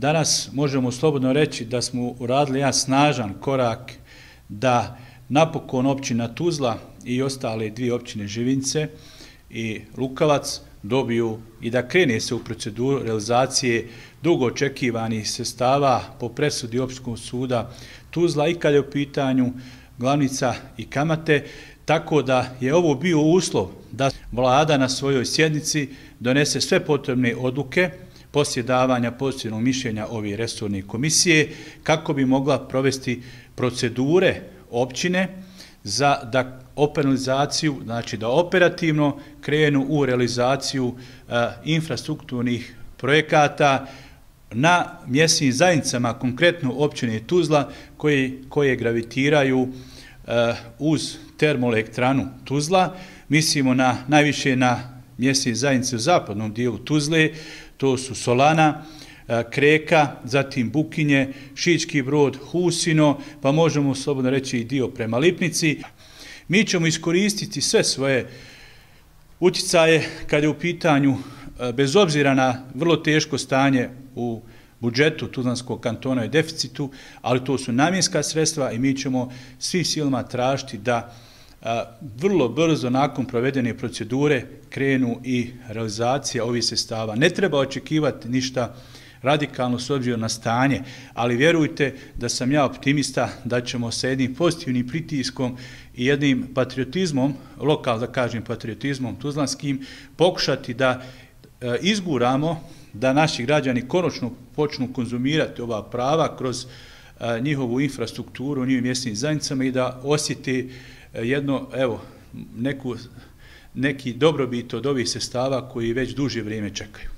Danas možemo slobodno reći da smo uradili jedan snažan korak da napokon općina Tuzla i ostale dvije općine Živince i Lukavac dobiju i da krene se u proceduru realizacije dugo očekivanih sestava po presudi Opštkog suda Tuzla i kad je u pitanju glavnica i kamate, tako da je ovo bio uslov da vlada na svojoj sjednici donese sve potrebne odluke poslije davanja pozitivnog mišljenja ove resurne komisije kako bi mogla provesti procedure općine za da operalizaciju, znači da operativno krenu u realizaciju eh, infrastrukturnih projekata na mjesnim zajednicama, konkretno općine Tuzla, koje gravitiraju eh, uz termoelektranu Tuzla. Mislimo na, najviše na mjesnim zajednice u zapadnom dijelu Tuzle, to su Solana, e, Kreka, zatim Bukinje, Šički brod, Husino, pa možemo slobodno reći i dio prema Lipnici. Mi ćemo iskoristiti sve svoje uticaje kad je u pitanju, e, bez obzira na vrlo teško stanje u budžetu Tuzlanskog kantona i deficitu, ali to su namjenska sredstva i mi ćemo svi silama tražiti da učinimo vrlo brzo nakon provedene procedure krenu i realizacija ovih sestava. Ne treba očekivati ništa radikalno s obzirom na stanje, ali vjerujte da sam ja optimista da ćemo sa jednim pozitivnim pritiskom i jednim patriotizmom, lokal da kažem patriotizmom tuzlanskim, pokušati da e, izguramo da naši građani konačno počnu konzumirati ova prava kroz njihovu infrastrukturu u njim mjestnim zajednicama i da osjeti e, jedno, evo, neku, neki dobrobit od ovih sestava koji već duže vrijeme čekaju.